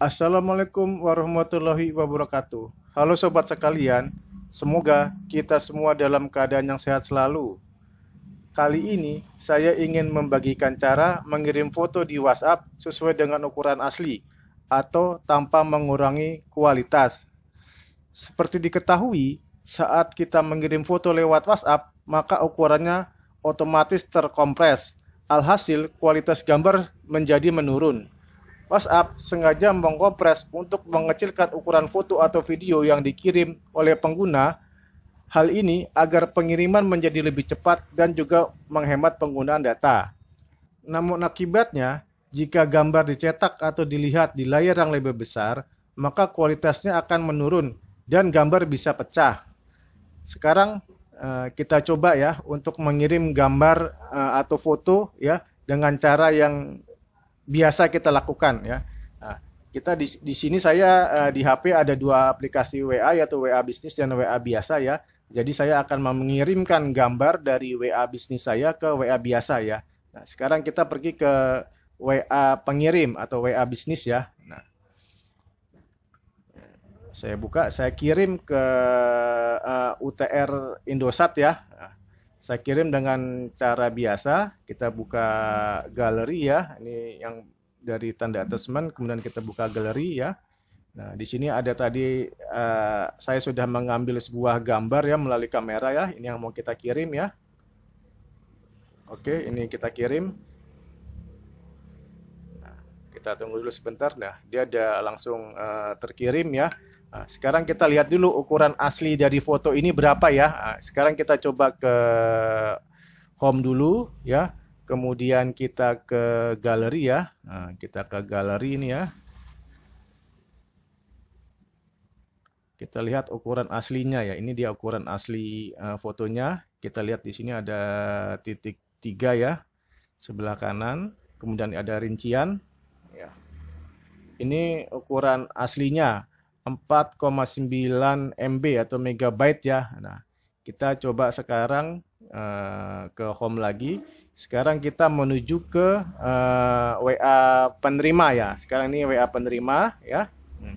Assalamualaikum warahmatullahi wabarakatuh. Halo sobat sekalian, semoga kita semua dalam keadaan yang sehat selalu. Kali ini saya ingin membagikan cara mengirim foto di WhatsApp sesuai dengan ukuran asli atau tanpa mengurangi kualitas. Seperti diketahui, saat kita mengirim foto lewat WhatsApp, maka ukurannya otomatis terkompres. Alhasil, kualitas gambar menjadi menurun. WhatsApp sengaja mengkompres untuk mengecilkan ukuran foto atau video yang dikirim oleh pengguna. Hal ini agar pengiriman menjadi lebih cepat dan juga menghemat penggunaan data. Namun akibatnya, jika gambar dicetak atau dilihat di layar yang lebih besar, maka kualitasnya akan menurun dan gambar bisa pecah. Sekarang eh, kita coba ya untuk mengirim gambar eh, atau foto ya dengan cara yang biasa kita lakukan ya. Nah, kita di, di sini saya eh, di HP ada dua aplikasi WA yaitu WA bisnis dan WA biasa ya. Jadi saya akan mengirimkan gambar dari WA bisnis saya ke WA biasa ya. Nah, sekarang kita pergi ke WA pengirim atau WA bisnis ya. Nah, saya buka, saya kirim ke uh, eh, UTR Indosat ya saya kirim dengan cara biasa kita buka galeri ya ini yang dari tanda attachment kemudian kita buka galeri ya nah di sini ada tadi uh, saya sudah mengambil sebuah gambar ya melalui kamera ya ini yang mau kita kirim ya oke ini kita kirim nah, kita tunggu dulu sebentar nah dia ada langsung uh, terkirim ya Nah, sekarang kita lihat dulu ukuran asli dari foto ini berapa ya. Nah, sekarang kita coba ke home dulu ya. Kemudian kita ke galeri ya. Nah, kita ke galeri ini ya. Kita lihat ukuran aslinya ya. Ini dia ukuran asli uh, fotonya. Kita lihat di sini ada titik tiga ya sebelah kanan. Kemudian ada rincian. Ya. Ini ukuran aslinya. 4,9 MB atau megabyte ya. Nah, kita coba sekarang uh, ke home lagi. Sekarang kita menuju ke uh, eh, WA penerima ya. Sekarang ini WA penerima ya. Hmm.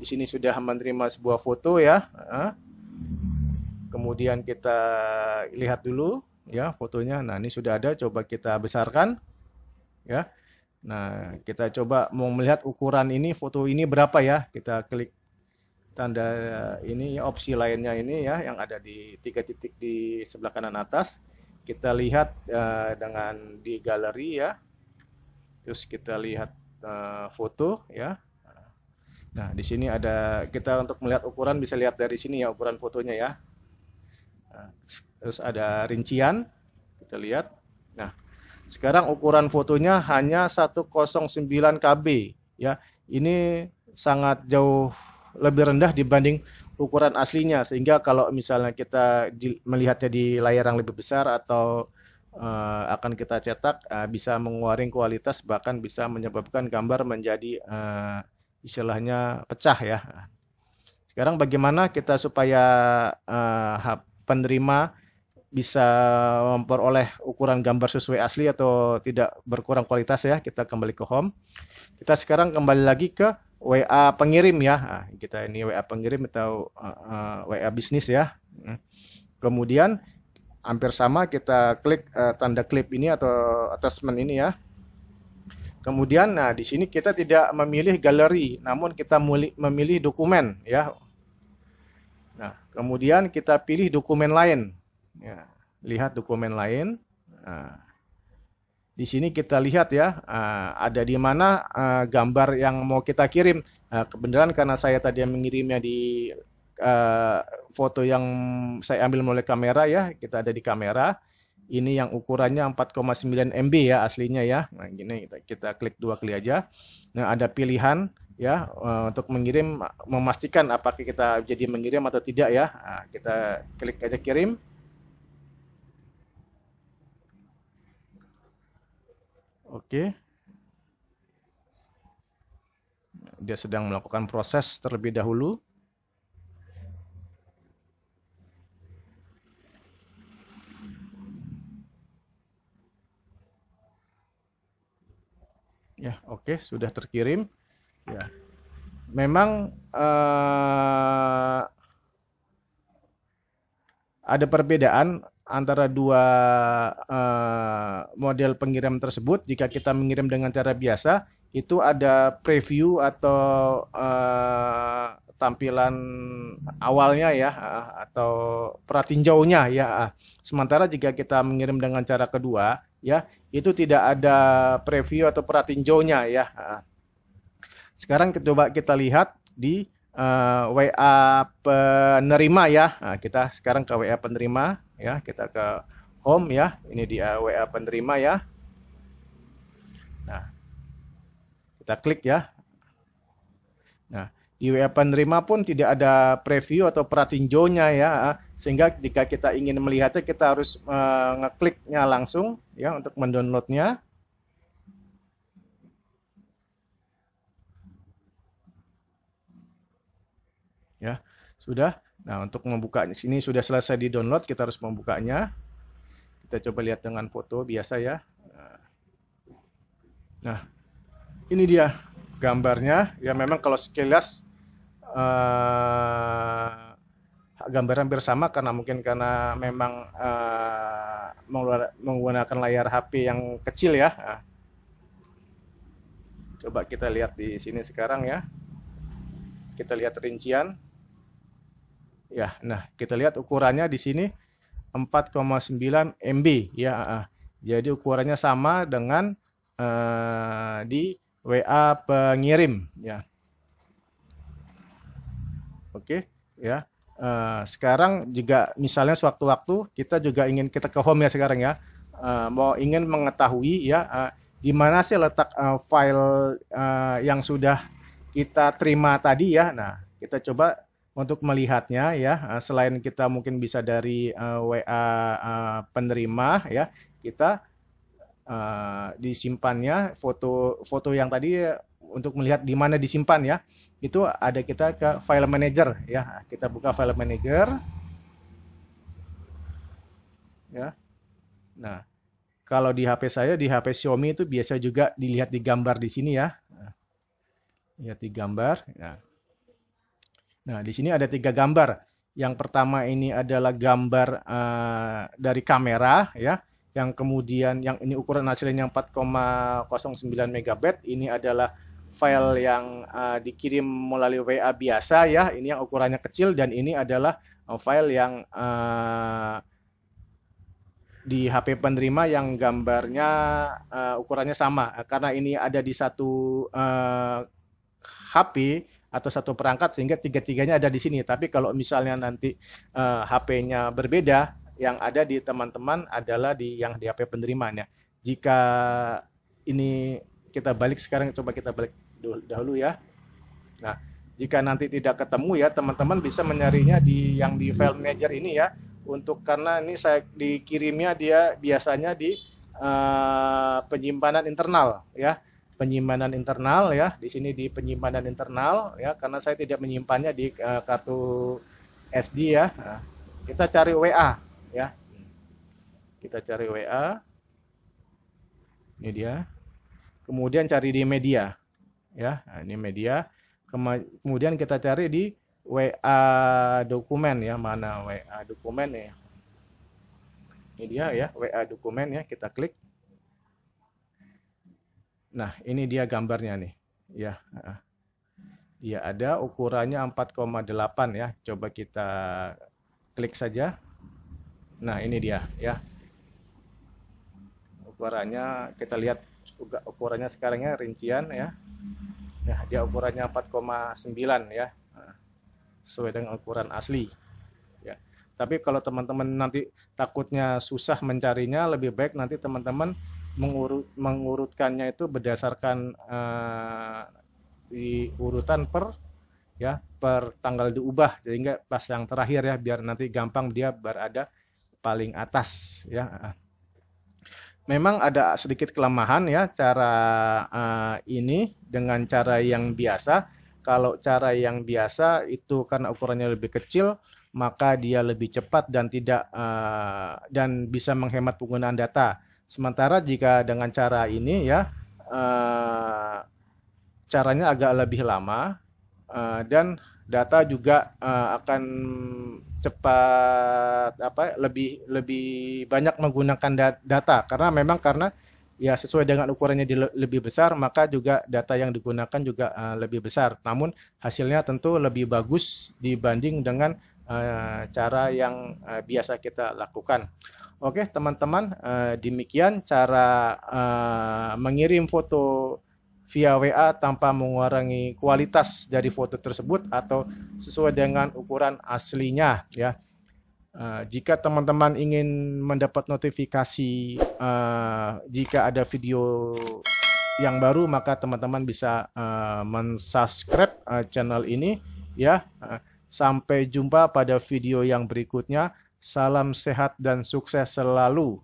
Di sini sudah menerima sebuah foto ya. Uh, kemudian kita lihat dulu ya fotonya. Nah, ini sudah ada. Coba kita besarkan ya. Nah, kita coba mau melihat ukuran ini, foto ini berapa ya? Kita klik tanda ini opsi lainnya ini ya yang ada di tiga titik di sebelah kanan atas. Kita lihat uh, dengan di galeri ya. Terus kita lihat uh, foto ya. Nah, di sini ada kita untuk melihat ukuran bisa lihat dari sini ya ukuran fotonya ya. Nah, terus ada rincian, kita lihat. Nah, sekarang ukuran fotonya hanya 109 KB ya. Ini sangat jauh lebih rendah dibanding ukuran aslinya sehingga kalau misalnya kita melihatnya di layar yang lebih besar atau uh, akan kita cetak uh, bisa menguaring kualitas bahkan bisa menyebabkan gambar menjadi uh, istilahnya pecah ya. Sekarang bagaimana kita supaya uh, penerima bisa memperoleh ukuran gambar sesuai asli atau tidak berkurang kualitas ya kita kembali ke home kita sekarang kembali lagi ke WA pengirim ya nah, kita ini WA pengirim atau uh, eh, uh, eh, WA bisnis ya hmm. kemudian hampir sama kita klik uh, tanda klip ini atau attachment ini ya kemudian nah di sini kita tidak memilih galeri namun kita memilih dokumen ya nah kemudian kita pilih dokumen lain Ya, lihat dokumen lain. Nah, di sini kita lihat ya, eh, ada di mana eh, gambar yang mau kita kirim. Eh, kebenaran karena saya tadi mengirimnya di foto yang saya ambil melalui kamera ya, kita ada di kamera. Ini yang ukurannya 4,9 MB ya aslinya ya. Nah, gini kita, kita klik dua kali aja. Nah, ada pilihan ya untuk mengirim memastikan apakah kita jadi mengirim atau tidak ya. Nah, kita klik aja kirim. Oke. Dia sedang melakukan proses terlebih dahulu. Ya, oke, sudah terkirim. Ya. Memang uh, ada perbedaan antara dua uh, model pengirim tersebut jika kita mengirim dengan cara biasa itu ada preview atau uh, tampilan awalnya ya atau peratinjau nya ya sementara jika kita mengirim dengan cara kedua ya itu tidak ada preview atau peratinjau nya ya sekarang coba kita lihat di uh, eh, WA penerima ya. Nah, kita sekarang ke WA penerima ya, kita ke home ya. Ini dia WA penerima ya. Nah, kita klik ya. Nah, di WA penerima pun tidak ada preview atau pratinjonya ya, sehingga jika kita ingin melihatnya kita harus uh, ngekliknya langsung ya untuk mendownloadnya. Sudah. Nah, untuk membukanya, ini sudah selesai di-download, kita harus membukanya. Kita coba lihat dengan foto biasa ya. Nah, ini dia gambarnya. Ya memang kalau sekilas uh, eh, gambaran bersama karena mungkin karena memang uh, menggunakan layar HP yang kecil ya. Nah, coba kita lihat di sini sekarang ya. Kita lihat rincian. Ya, nah kita lihat ukurannya di sini 4,9 MB ya. Ah, ah. Jadi ukurannya sama dengan uh, di WA pengirim ya. Oke, ya. Uh, sekarang juga misalnya sewaktu-waktu kita juga ingin kita ke home ya sekarang ya. Uh, mau ingin mengetahui ya uh, di mana sih letak uh, file uh, yang sudah kita terima tadi ya. Nah, kita coba untuk melihatnya ya. Eh, selain kita mungkin bisa dari uh, eh, WA uh, eh, penerima ya, kita uh, disimpannya foto foto yang tadi untuk melihat di mana disimpan ya. Itu ada kita ke file manager ya. Kita buka file manager. Ya. Nah, kalau di HP saya di HP Xiaomi itu biasa juga dilihat di gambar di sini ya. Nah, lihat di gambar. Nah. Nah, di sini ada tiga gambar. Yang pertama ini adalah gambar uh, dari kamera ya, yang kemudian yang ini ukuran hasilnya 4,09 megabyte Ini adalah file yang uh, dikirim melalui WA biasa ya. Ini yang ukurannya kecil dan ini adalah eh, file yang uh, di HP penerima yang gambarnya uh, ukurannya sama karena ini ada di satu uh, HP atau satu perangkat sehingga tiga-tiganya ada di sini. Tapi kalau misalnya nanti uh, eh, HP-nya berbeda, yang ada di teman-teman adalah di yang di HP penerimanya. Jika ini kita balik sekarang coba kita balik dahulu ya. Nah, jika nanti tidak ketemu ya teman-teman bisa menyarinya di yang di file manager ini ya untuk karena ini saya dikirimnya dia biasanya di uh, penyimpanan internal ya penyimpanan internal ya. Di sini di penyimpanan internal ya karena saya tidak menyimpannya di uh, kartu SD ya. Nah, kita cari WA ya. Kita cari WA. Ini dia. Kemudian cari di media ya. Nah, ini media. Kemudian kita cari di WA dokumen ya. Mana WA dokumen ya? Ini dia ya, WA dokumen ya. Kita klik. Nah, ini dia gambarnya nih. Ya. Dia ada ukurannya 4,8 ya. Coba kita klik saja. Nah, ini dia ya. Ukurannya kita lihat juga ukurannya sekarangnya rincian ya. Ya, dia ukurannya 4,9 ya. Sesuai dengan ukuran asli. Ya. Tapi kalau teman-teman nanti takutnya susah mencarinya, lebih baik nanti teman-teman mengurut mengurutkannya itu berdasarkan uh, di urutan per ya per tanggal diubah sehingga pas yang terakhir ya biar nanti gampang dia berada paling atas ya memang ada sedikit kelemahan ya cara uh, ini dengan cara yang biasa kalau cara yang biasa itu karena ukurannya lebih kecil maka dia lebih cepat dan tidak uh, dan bisa menghemat penggunaan data. Sementara jika dengan cara ini ya uh, caranya agak lebih lama uh, dan data juga uh, akan cepat apa lebih lebih banyak menggunakan data karena memang karena ya sesuai dengan ukurannya di, lebih besar maka juga data yang digunakan juga uh, lebih besar namun hasilnya tentu lebih bagus dibanding dengan Eh, cara yang eh, biasa kita lakukan. Oke, teman-teman, eh, demikian cara mengirim foto via WA tanpa mengurangi kualitas dari foto tersebut atau sesuai dengan ukuran aslinya ya. jika teman-teman ingin mendapat notifikasi jika ada video yang baru maka teman-teman bisa mensubscribe channel ini ya. Sampai jumpa pada video yang berikutnya. Salam sehat dan sukses selalu.